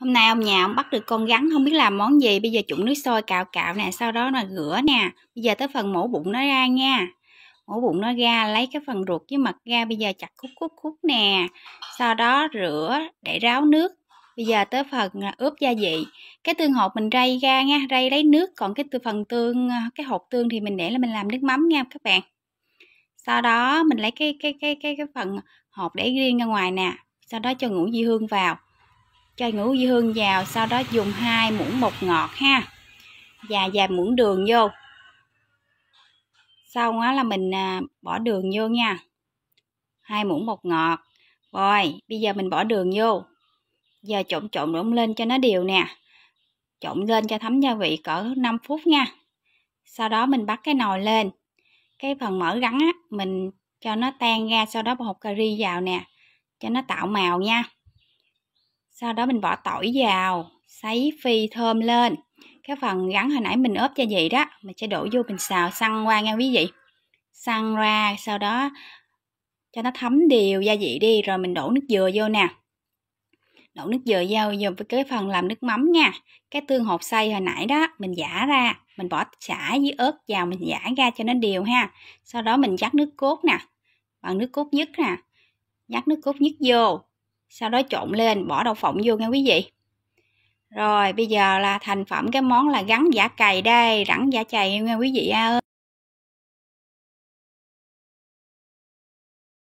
hôm nay ông nhà ông bắt được con rắn không biết làm món gì bây giờ trụng nước sôi cạo cạo nè sau đó là rửa nè bây giờ tới phần mổ bụng nó ra nha mổ bụng nó ra lấy cái phần ruột với mật ra bây giờ chặt khúc khúc khúc nè sau đó rửa để ráo nước bây giờ tới phần à, ướp gia vị cái tương hột mình rây ra nha rây lấy nước còn cái từ phần tương à, cái hột tương thì mình để là mình làm nước mắm nha các bạn sau đó mình lấy cái cái cái cái cái phần hộp để riêng ra ngoài nè sau đó cho ngũ di hương vào cho ngũ dư hương vào sau đó dùng hai muỗng bột ngọt ha và vài muỗng đường vô xong đó là mình à, bỏ đường vô nha hai muỗng bột ngọt rồi bây giờ mình bỏ đường vô giờ trộn trộn lộn lên cho nó đều nè trộn lên cho thấm gia vị cỡ 5 phút nha sau đó mình bắt cái nồi lên cái phần mỡ gắn á mình cho nó tan ra sau đó bột cà ri vào nè cho nó tạo màu nha sau đó mình bỏ tỏi vào sấy phi thơm lên cái phần gắn hồi nãy mình ướp gia vị đó mình sẽ đổ vô mình xào săn qua nha quý vị săn ra sau đó cho nó thấm đều gia vị đi rồi mình đổ nước dừa vô nè đổ nước dừa vô dùng với cái phần làm nước mắm nha cái tương hột xay hồi nãy đó mình giả ra mình bỏ xả với ớt vào mình giả ra cho nó đều ha sau đó mình dắt nước cốt nè bằng nước cốt nhất nè dắt nước cốt nhất vô sau đó trộn lên bỏ đậu phộng vô nha quý vị rồi bây giờ là thành phẩm cái món là gắn giả cày đây rắn giả cày nha quý vị ơi